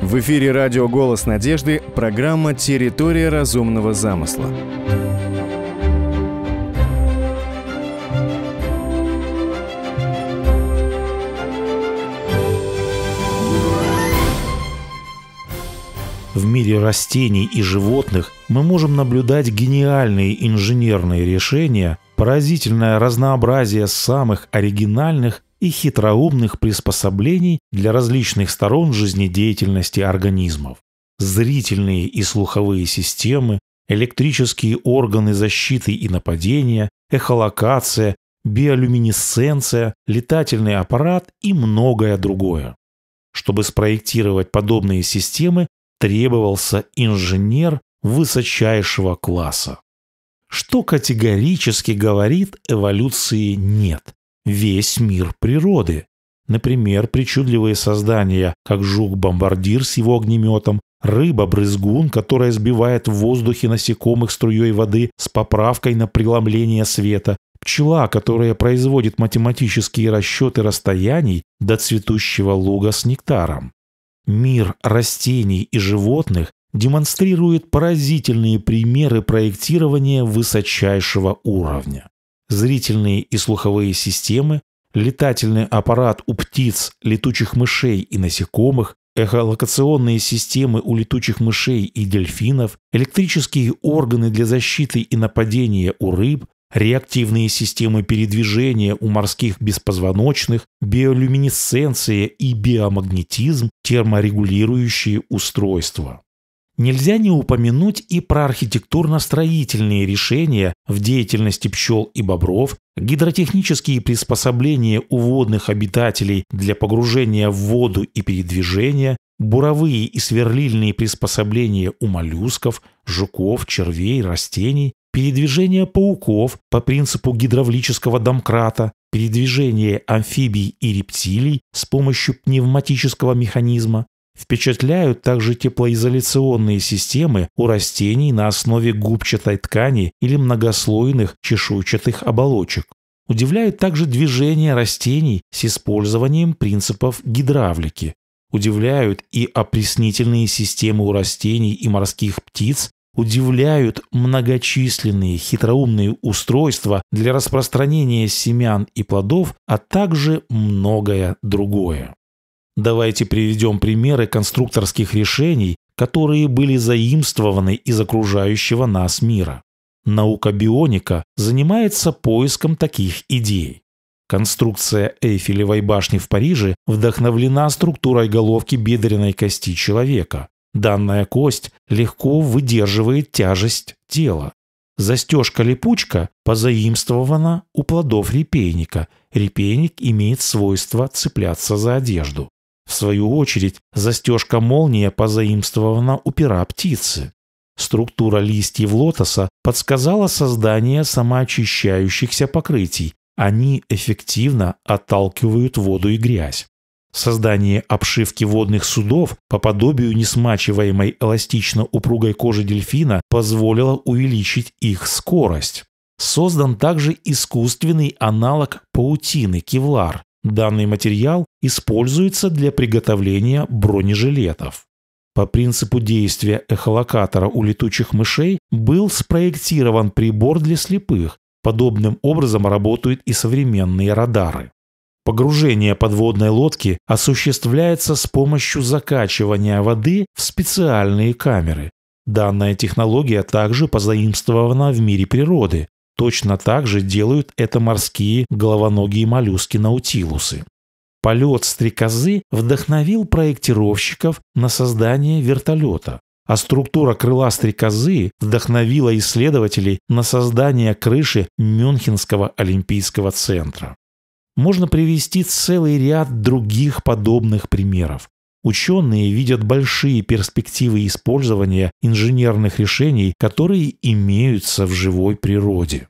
В эфире радио «Голос надежды» программа «Территория разумного замысла». в мире растений и животных мы можем наблюдать гениальные инженерные решения, поразительное разнообразие самых оригинальных и хитроумных приспособлений для различных сторон жизнедеятельности организмов. Зрительные и слуховые системы, электрические органы защиты и нападения, эхолокация, биолюминесценция, летательный аппарат и многое другое. Чтобы спроектировать подобные системы, требовался инженер высочайшего класса. Что категорически говорит, эволюции нет. Весь мир природы. Например, причудливые создания, как жук-бомбардир с его огнеметом, рыба-брызгун, которая сбивает в воздухе насекомых струей воды с поправкой на преломление света, пчела, которая производит математические расчеты расстояний до цветущего луга с нектаром. Мир растений и животных демонстрирует поразительные примеры проектирования высочайшего уровня. Зрительные и слуховые системы, летательный аппарат у птиц, летучих мышей и насекомых, эхолокационные системы у летучих мышей и дельфинов, электрические органы для защиты и нападения у рыб, реактивные системы передвижения у морских беспозвоночных, биолюминесценция и биомагнетизм, терморегулирующие устройства. Нельзя не упомянуть и про архитектурно-строительные решения в деятельности пчел и бобров, гидротехнические приспособления у водных обитателей для погружения в воду и передвижения, буровые и сверлильные приспособления у моллюсков, жуков, червей, растений передвижение пауков по принципу гидравлического домкрата, передвижение амфибий и рептилий с помощью пневматического механизма, впечатляют также теплоизоляционные системы у растений на основе губчатой ткани или многослойных чешуйчатых оболочек. Удивляет также движение растений с использованием принципов гидравлики. Удивляют и опреснительные системы у растений и морских птиц удивляют многочисленные хитроумные устройства для распространения семян и плодов, а также многое другое. Давайте приведем примеры конструкторских решений, которые были заимствованы из окружающего нас мира. Наука бионика занимается поиском таких идей. Конструкция Эйфелевой башни в Париже вдохновлена структурой головки бедренной кости человека, Данная кость легко выдерживает тяжесть тела. Застежка-липучка позаимствована у плодов репейника. Репейник имеет свойство цепляться за одежду. В свою очередь, застежка-молния позаимствована у пера птицы. Структура листьев лотоса подсказала создание самоочищающихся покрытий. Они эффективно отталкивают воду и грязь. Создание обшивки водных судов по подобию несмачиваемой эластично-упругой кожи дельфина позволило увеличить их скорость. Создан также искусственный аналог паутины кевлар. Данный материал используется для приготовления бронежилетов. По принципу действия эхолокатора у летучих мышей был спроектирован прибор для слепых. Подобным образом работают и современные радары. Погружение подводной лодки осуществляется с помощью закачивания воды в специальные камеры. Данная технология также позаимствована в мире природы. Точно так же делают это морские головоногие моллюски-наутилусы. Полет стрекозы вдохновил проектировщиков на создание вертолета, а структура крыла стрекозы вдохновила исследователей на создание крыши Мюнхенского олимпийского центра. Можно привести целый ряд других подобных примеров. Ученые видят большие перспективы использования инженерных решений, которые имеются в живой природе.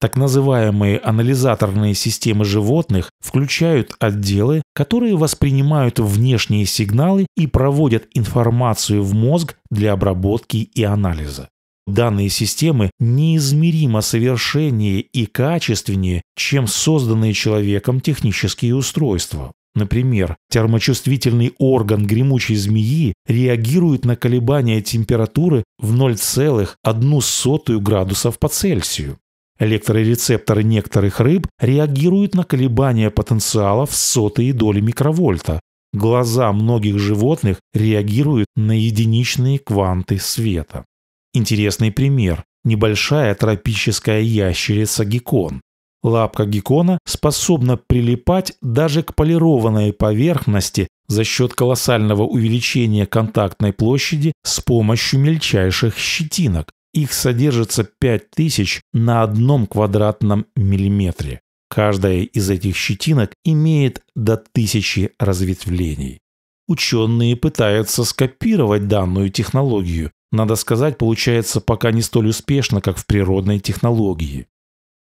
Так называемые анализаторные системы животных включают отделы, которые воспринимают внешние сигналы и проводят информацию в мозг для обработки и анализа. Данные системы неизмеримо совершеннее и качественнее, чем созданные человеком технические устройства. Например, термочувствительный орган гремучей змеи реагирует на колебания температуры в 0,01 градусов по Цельсию. Электрорецепторы некоторых рыб реагируют на колебания потенциала в сотые доли микровольта. Глаза многих животных реагируют на единичные кванты света. Интересный пример – небольшая тропическая ящерица-геккон. Лапка геккона способна прилипать даже к полированной поверхности за счет колоссального увеличения контактной площади с помощью мельчайших щетинок. Их содержится 5000 на одном квадратном миллиметре. Каждая из этих щетинок имеет до тысячи разветвлений. Ученые пытаются скопировать данную технологию, надо сказать, получается пока не столь успешно, как в природной технологии.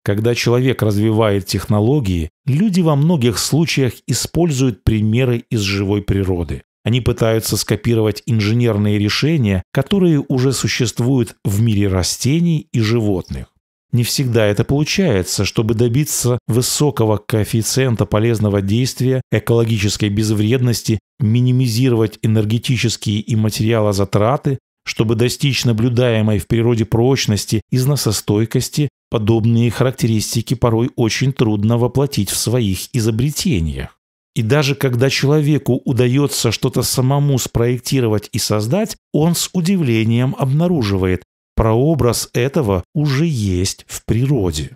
Когда человек развивает технологии, люди во многих случаях используют примеры из живой природы. Они пытаются скопировать инженерные решения, которые уже существуют в мире растений и животных. Не всегда это получается, чтобы добиться высокого коэффициента полезного действия, экологической безвредности, минимизировать энергетические и материалозатраты, чтобы достичь наблюдаемой в природе прочности, и износостойкости, подобные характеристики порой очень трудно воплотить в своих изобретениях. И даже когда человеку удается что-то самому спроектировать и создать, он с удивлением обнаруживает, прообраз этого уже есть в природе.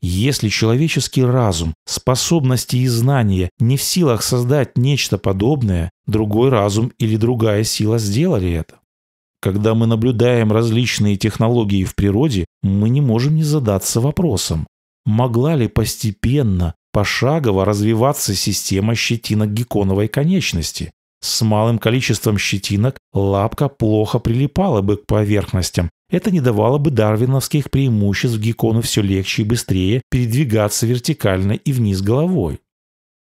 Если человеческий разум, способности и знания не в силах создать нечто подобное, другой разум или другая сила сделали это. Когда мы наблюдаем различные технологии в природе, мы не можем не задаться вопросом, могла ли постепенно, пошагово развиваться система щетинок гекконовой конечности. С малым количеством щетинок лапка плохо прилипала бы к поверхностям. Это не давало бы дарвиновских преимуществ геккону все легче и быстрее передвигаться вертикально и вниз головой.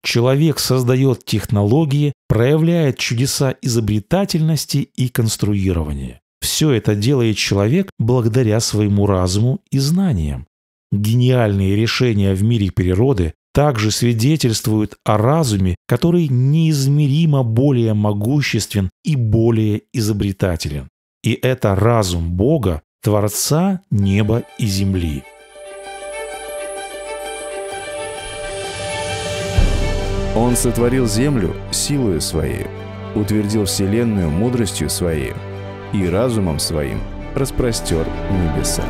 Человек создает технологии, проявляет чудеса изобретательности и конструирования. Все это делает человек благодаря своему разуму и знаниям. Гениальные решения в мире природы также свидетельствуют о разуме, который неизмеримо более могуществен и более изобретателен. И это разум Бога, Творца неба и земли. Он сотворил землю силою своей, утвердил вселенную мудростью своей и разумом своим распростер небеса.